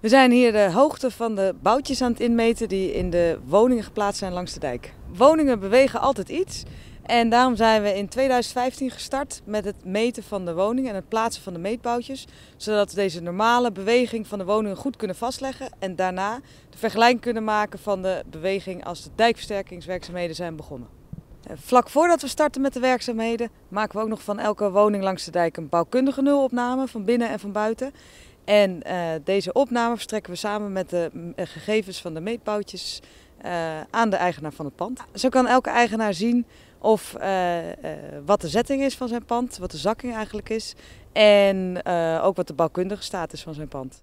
We zijn hier de hoogte van de boutjes aan het inmeten die in de woningen geplaatst zijn langs de dijk. Woningen bewegen altijd iets en daarom zijn we in 2015 gestart met het meten van de woningen en het plaatsen van de meetboutjes. Zodat we deze normale beweging van de woningen goed kunnen vastleggen en daarna de vergelijking kunnen maken van de beweging als de dijkversterkingswerkzaamheden zijn begonnen. Eh, vlak voordat we starten met de werkzaamheden maken we ook nog van elke woning langs de dijk een bouwkundige nulopname van binnen en van buiten. En eh, deze opname verstrekken we samen met de eh, gegevens van de meetboutjes eh, aan de eigenaar van het pand. Zo kan elke eigenaar zien of wat de zetting is van zijn pand, wat de zakking eigenlijk is en ook wat de bouwkundige status van zijn pand.